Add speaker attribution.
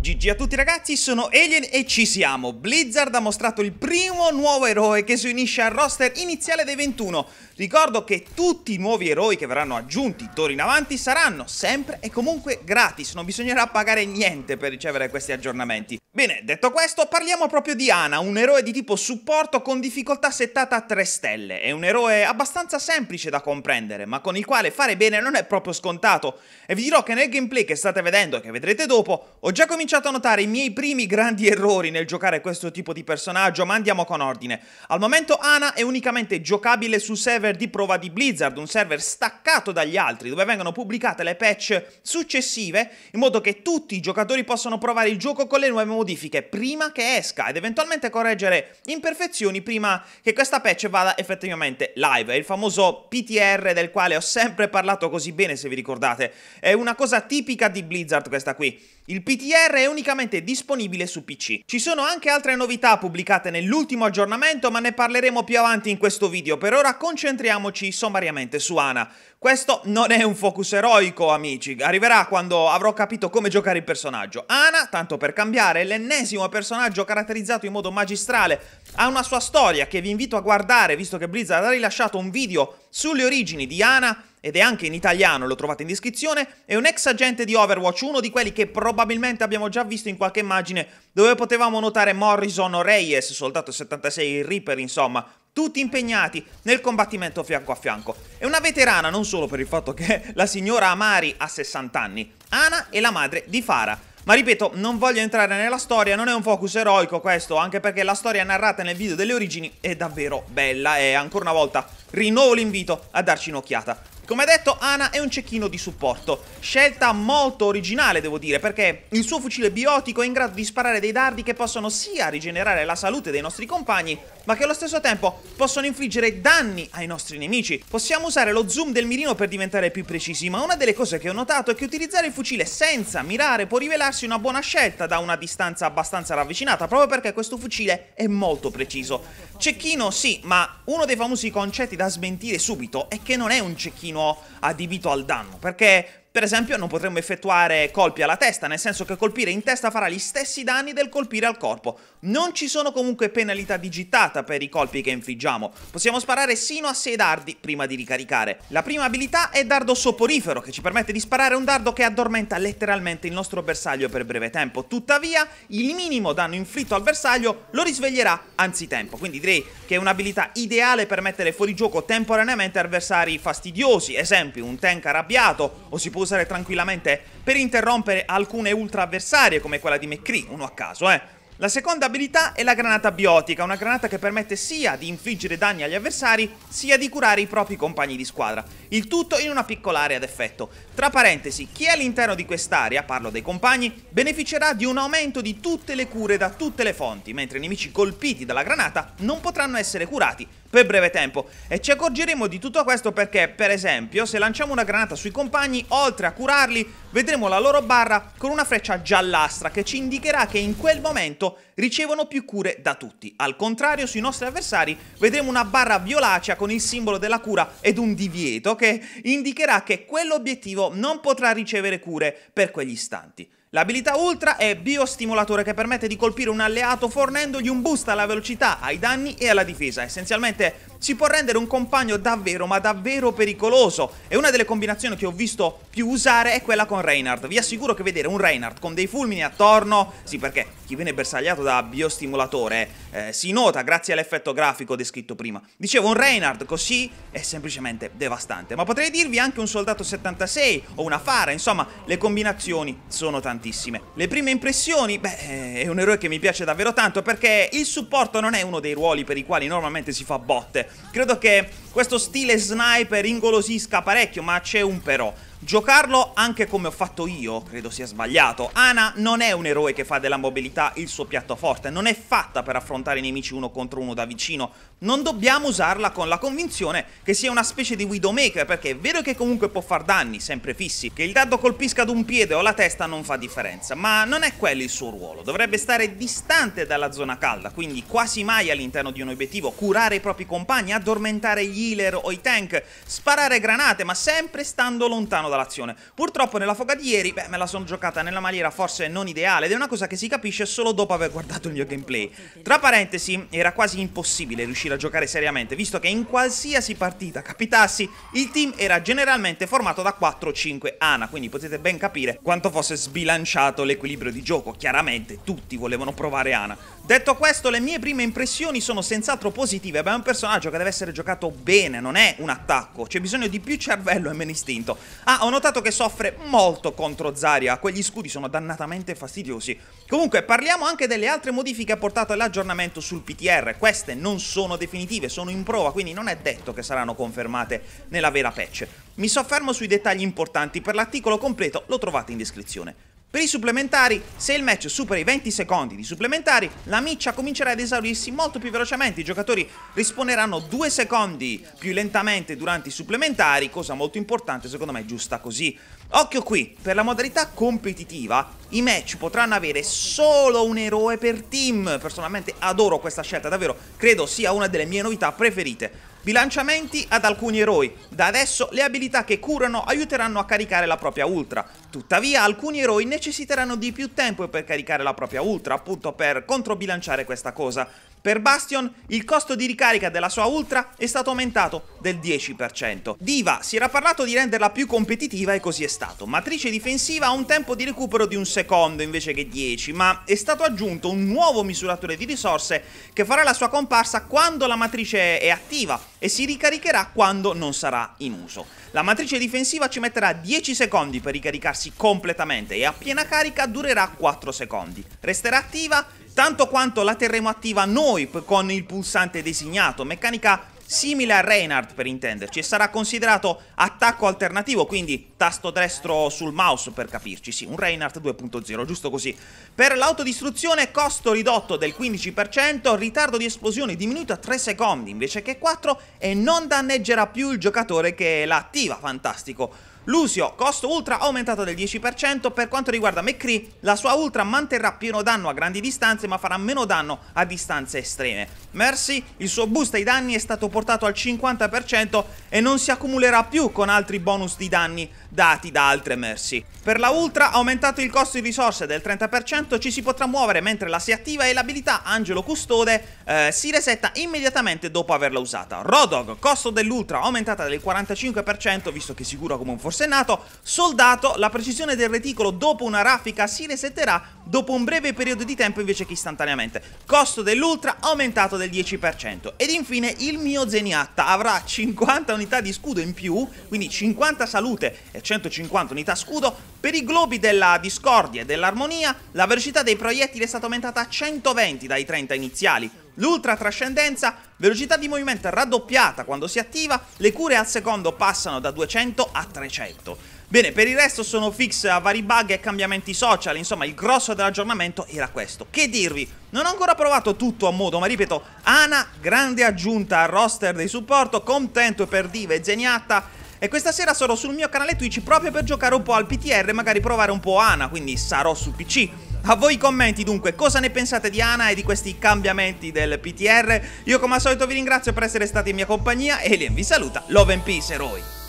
Speaker 1: GG a tutti ragazzi, sono Alien e ci siamo! Blizzard ha mostrato il primo nuovo eroe che si unisce al roster iniziale dei 21. Ricordo che tutti i nuovi eroi che verranno aggiunti d'ora in avanti saranno sempre e comunque gratis, non bisognerà pagare niente per ricevere questi aggiornamenti. Bene, detto questo, parliamo proprio di Ana, un eroe di tipo supporto con difficoltà settata a 3 stelle. È un eroe abbastanza semplice da comprendere, ma con il quale fare bene non è proprio scontato. E vi dirò che nel gameplay che state vedendo e che vedrete dopo, ho già cominciato a notare i miei primi grandi errori nel giocare questo tipo di personaggio, ma andiamo con ordine. Al momento Ana è unicamente giocabile su server di prova di Blizzard, un server staccato dagli altri, dove vengono pubblicate le patch successive, in modo che tutti i giocatori possano provare il gioco con le nuove modalità modifiche prima che esca ed eventualmente correggere imperfezioni prima che questa patch vada effettivamente live. È il famoso PTR del quale ho sempre parlato così bene, se vi ricordate. È una cosa tipica di Blizzard questa qui. Il PTR è unicamente disponibile su PC. Ci sono anche altre novità pubblicate nell'ultimo aggiornamento, ma ne parleremo più avanti in questo video. Per ora concentriamoci sommariamente su Ana. Questo non è un focus eroico, amici. Arriverà quando avrò capito come giocare il personaggio. Ana, tanto per cambiare, è l'ennesimo personaggio caratterizzato in modo magistrale. Ha una sua storia che vi invito a guardare, visto che Blizzard ha rilasciato un video sulle origini di Ana, ed è anche in italiano, lo trovate in descrizione, è un ex agente di Overwatch, uno di quelli che probabilmente abbiamo già visto in qualche immagine dove potevamo notare Morrison o Reyes, Soldato 76, Reaper insomma, tutti impegnati nel combattimento fianco a fianco. È una veterana non solo per il fatto che la signora Amari ha 60 anni, Ana è la madre di Farah, ma ripeto, non voglio entrare nella storia, non è un focus eroico questo, anche perché la storia narrata nel video delle origini è davvero bella e ancora una volta rinnovo l'invito a darci un'occhiata. Come detto, Ana è un cecchino di supporto, scelta molto originale devo dire, perché il suo fucile biotico è in grado di sparare dei dardi che possono sia rigenerare la salute dei nostri compagni, ma che allo stesso tempo possono infliggere danni ai nostri nemici. Possiamo usare lo zoom del mirino per diventare più precisi, ma una delle cose che ho notato è che utilizzare il fucile senza mirare può rivelarsi una buona scelta da una distanza abbastanza ravvicinata, proprio perché questo fucile è molto preciso. Cecchino sì, ma uno dei famosi concetti da smentire subito è che non è un cecchino pochino adibito al danno, perché per esempio non potremmo effettuare colpi alla testa, nel senso che colpire in testa farà gli stessi danni del colpire al corpo. Non ci sono comunque penalità digitata per i colpi che infliggiamo, possiamo sparare sino a 6 dardi prima di ricaricare. La prima abilità è dardo soporifero, che ci permette di sparare un dardo che addormenta letteralmente il nostro bersaglio per breve tempo, tuttavia il minimo danno inflitto al bersaglio lo risveglierà anzitempo, quindi direi che è un'abilità ideale per mettere fuori gioco temporaneamente avversari fastidiosi, esempio un tank arrabbiato o si può usare tranquillamente per interrompere alcune ultra avversarie come quella di McCree, uno a caso, eh. La seconda abilità è la granata biotica, una granata che permette sia di infliggere danni agli avversari, sia di curare i propri compagni di squadra. Il tutto in una piccola area d'effetto. Tra parentesi, chi è all'interno di quest'area, parlo dei compagni, beneficerà di un aumento di tutte le cure da tutte le fonti, mentre i nemici colpiti dalla granata non potranno essere curati, per breve tempo. E ci accorgeremo di tutto questo perché, per esempio, se lanciamo una granata sui compagni, oltre a curarli, vedremo la loro barra con una freccia giallastra che ci indicherà che in quel momento ricevono più cure da tutti. Al contrario, sui nostri avversari vedremo una barra violacea con il simbolo della cura ed un divieto che indicherà che quell'obiettivo non potrà ricevere cure per quegli istanti. L'abilità Ultra è biostimolatore che permette di colpire un alleato fornendogli un boost alla velocità, ai danni e alla difesa. Essenzialmente si può rendere un compagno davvero, ma davvero pericoloso. E una delle combinazioni che ho visto più usare è quella con Reinhardt. Vi assicuro che vedere un Reinhardt con dei fulmini attorno, sì perché chi viene bersagliato da biostimolatore eh, si nota grazie all'effetto grafico descritto prima. Dicevo, un Reinhardt così è semplicemente devastante. Ma potrei dirvi anche un soldato 76 o una Fara, insomma, le combinazioni sono tantissime. Le prime impressioni, beh, è un eroe che mi piace davvero tanto perché il supporto non è uno dei ruoli per i quali normalmente si fa botte. Credo che questo stile sniper ingolosisca parecchio, ma c'è un però. Giocarlo anche come ho fatto io credo sia sbagliato. Ana non è un eroe che fa della mobilità il suo piatto forte, non è fatta per affrontare i nemici uno contro uno da vicino. Non dobbiamo usarla con la convinzione che sia una specie di Widowmaker, perché è vero che comunque può far danni, sempre fissi, che il dado colpisca ad un piede o alla testa non fa differenza, ma non è quello il suo ruolo. Dovrebbe stare distante dalla zona calda, quindi quasi mai all'interno di un obiettivo, curare i propri compagni, addormentare gli healer o i tank, sparare granate, ma sempre stando lontano da l'azione. Purtroppo nella foga di ieri, beh, me la sono giocata nella maniera forse non ideale ed è una cosa che si capisce solo dopo aver guardato il mio gameplay. Tra parentesi, era quasi impossibile riuscire a giocare seriamente, visto che in qualsiasi partita capitassi, il team era generalmente formato da 4-5 Ana, quindi potete ben capire quanto fosse sbilanciato l'equilibrio di gioco. Chiaramente tutti volevano provare Ana. Detto questo, le mie prime impressioni sono senz'altro positive, ma è un personaggio che deve essere giocato bene, non è un attacco, c'è bisogno di più cervello e meno istinto. Ah, ma ho notato che soffre molto contro Zarya, quegli scudi sono dannatamente fastidiosi. Comunque, parliamo anche delle altre modifiche apportate all'aggiornamento sul PTR, queste non sono definitive, sono in prova, quindi non è detto che saranno confermate nella vera patch. Mi soffermo sui dettagli importanti, per l'articolo completo lo trovate in descrizione. Per i supplementari, se il match supera i 20 secondi di supplementari, la miccia comincerà ad esaurirsi molto più velocemente. I giocatori risponderanno 2 secondi più lentamente durante i supplementari, cosa molto importante, secondo me giusta così. Occhio qui, per la modalità competitiva, i match potranno avere solo un eroe per team. Personalmente adoro questa scelta, davvero, credo sia una delle mie novità preferite. Bilanciamenti ad alcuni eroi. Da adesso le abilità che curano aiuteranno a caricare la propria ultra. Tuttavia alcuni eroi necessiteranno di più tempo per caricare la propria ultra, appunto per controbilanciare questa cosa. Per Bastion il costo di ricarica della sua ultra è stato aumentato del 10%. Diva si era parlato di renderla più competitiva e così è stato. Matrice difensiva ha un tempo di recupero di un secondo invece che 10, ma è stato aggiunto un nuovo misuratore di risorse che farà la sua comparsa quando la matrice è attiva e si ricaricherà quando non sarà in uso. La matrice difensiva ci metterà 10 secondi per ricaricarsi completamente e a piena carica durerà 4 secondi. Resterà attiva tanto quanto la terremo attiva noi con il pulsante designato, meccanica simile a Reinhardt per intenderci e sarà considerato attacco alternativo, quindi tasto destro sul mouse per capirci, sì, un Reinhardt 2.0, giusto così. Per l'autodistruzione costo ridotto del 15%, ritardo di esplosione diminuito a 3 secondi invece che 4 e non danneggerà più il giocatore che la attiva, fantastico. Lusio, costo ultra aumentato del 10%, per quanto riguarda McCree la sua ultra manterrà pieno danno a grandi distanze ma farà meno danno a distanze estreme. Mercy, il suo boost ai danni è stato portato al 50% e non si accumulerà più con altri bonus di danni dati da altre Mercy. Per la ultra aumentato il costo di risorse del 30% ci si potrà muovere mentre la si attiva e l'abilità Angelo Custode eh, si resetta immediatamente dopo averla usata. Rodog, costo dell'ultra aumentata del 45% visto che sicura come un forse Senato, soldato, la precisione del reticolo dopo una raffica si resetterà dopo un breve periodo di tempo invece che istantaneamente. Costo dell'ultra aumentato del 10%. Ed infine il mio Zeniatta avrà 50 unità di scudo in più, quindi 50 salute e 150 unità scudo. Per i globi della discordia e dell'armonia, la velocità dei proiettili è stata aumentata a 120 dai 30 iniziali L'ultra trascendenza, velocità di movimento raddoppiata quando si attiva, le cure al secondo passano da 200 a 300. Bene, per il resto sono fix a vari bug e cambiamenti social, insomma il grosso dell'aggiornamento era questo. Che dirvi? Non ho ancora provato tutto a modo, ma ripeto, Ana, grande aggiunta al roster dei supporto, contento per Diva e Zeniatta, e questa sera sarò sul mio canale Twitch proprio per giocare un po' al PTR e magari provare un po' Ana, quindi sarò su PC. A voi i commenti dunque, cosa ne pensate di Ana e di questi cambiamenti del PTR? Io come al solito vi ringrazio per essere stati in mia compagnia, Alien vi saluta, love and peace eroi!